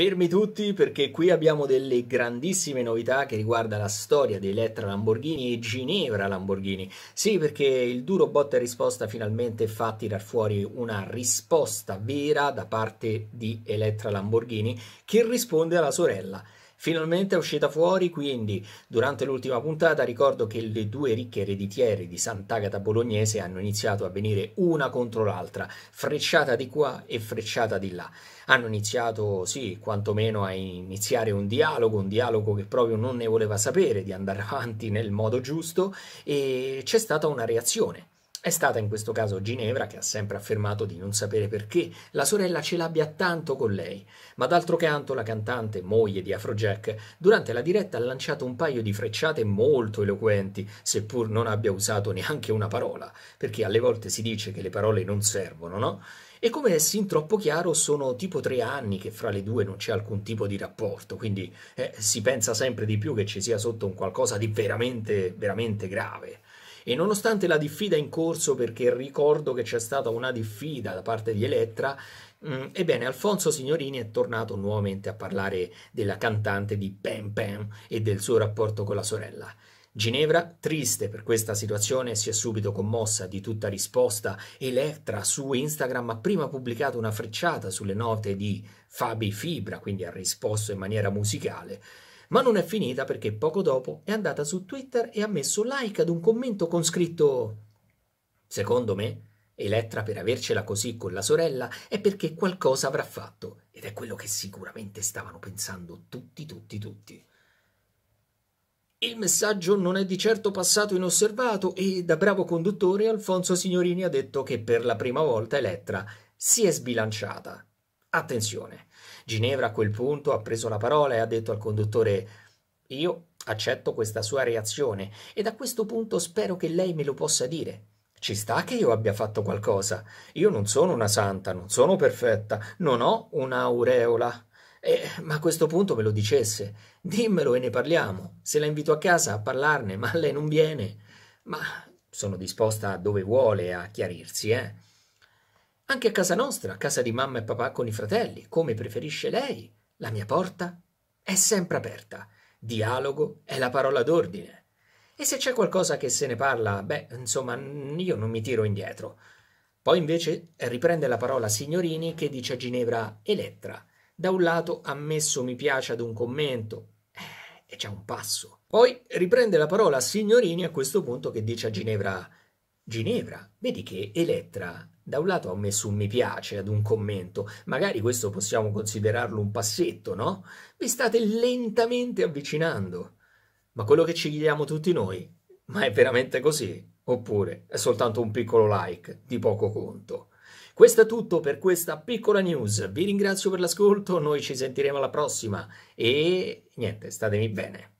Fermi tutti perché qui abbiamo delle grandissime novità che riguarda la storia di Elettra Lamborghini e Ginevra Lamborghini. Sì, perché il duro botta e risposta finalmente fa tirar fuori una risposta vera da parte di Elettra Lamborghini che risponde alla sorella. Finalmente è uscita fuori, quindi durante l'ultima puntata ricordo che le due ricche ereditiere di Sant'Agata Bolognese hanno iniziato a venire una contro l'altra, frecciata di qua e frecciata di là. Hanno iniziato, sì, quantomeno a iniziare un dialogo, un dialogo che proprio non ne voleva sapere di andare avanti nel modo giusto e c'è stata una reazione è stata in questo caso Ginevra che ha sempre affermato di non sapere perché la sorella ce l'abbia tanto con lei, ma d'altro canto la cantante, moglie di Afrojack, durante la diretta ha lanciato un paio di frecciate molto eloquenti, seppur non abbia usato neanche una parola, perché alle volte si dice che le parole non servono, no? E come è sin troppo chiaro, sono tipo tre anni che fra le due non c'è alcun tipo di rapporto, quindi eh, si pensa sempre di più che ci sia sotto un qualcosa di veramente, veramente grave. E nonostante la diffida in corso, perché ricordo che c'è stata una diffida da parte di Elettra, mh, mm, ebbene Alfonso Signorini è tornato nuovamente a parlare della cantante di Pam Pam e del suo rapporto con la sorella. Ginevra, triste per questa situazione, si è subito commossa di tutta risposta. Elettra su Instagram ha prima pubblicato una frecciata sulle note di Fabi Fibra, quindi ha risposto in maniera musicale. Ma non è finita perché poco dopo è andata su Twitter e ha messo like ad un commento con scritto Secondo me, Elettra per avercela così con la sorella è perché qualcosa avrà fatto ed è quello che sicuramente stavano pensando tutti, tutti, tutti. Il messaggio non è di certo passato inosservato e da bravo conduttore Alfonso Signorini ha detto che per la prima volta Elettra si è sbilanciata Attenzione. Ginevra a quel punto ha preso la parola e ha detto al conduttore Io accetto questa sua reazione e da questo punto spero che lei me lo possa dire. Ci sta che io abbia fatto qualcosa. Io non sono una santa, non sono perfetta, non ho un'aureola. Eh, ma a questo punto me lo dicesse. Dimmelo e ne parliamo. Se la invito a casa a parlarne, ma lei non viene. Ma sono disposta a dove vuole a chiarirsi, eh. Anche a casa nostra, a casa di mamma e papà con i fratelli, come preferisce lei, la mia porta è sempre aperta. Dialogo è la parola d'ordine. E se c'è qualcosa che se ne parla, beh, insomma, io non mi tiro indietro. Poi invece riprende la parola signorini che dice a Ginevra Elettra. Da un lato ha messo mi piace ad un commento eh, e c'è un passo. Poi riprende la parola signorini a questo punto che dice a Ginevra Elettra. Ginevra, vedi che Elettra da un lato ha messo un mi piace ad un commento, magari questo possiamo considerarlo un passetto, no? Vi state lentamente avvicinando. Ma quello che ci chiediamo tutti noi, ma è veramente così? Oppure è soltanto un piccolo like di poco conto? Questo è tutto per questa piccola news. Vi ringrazio per l'ascolto, noi ci sentiremo alla prossima e niente, statemi bene.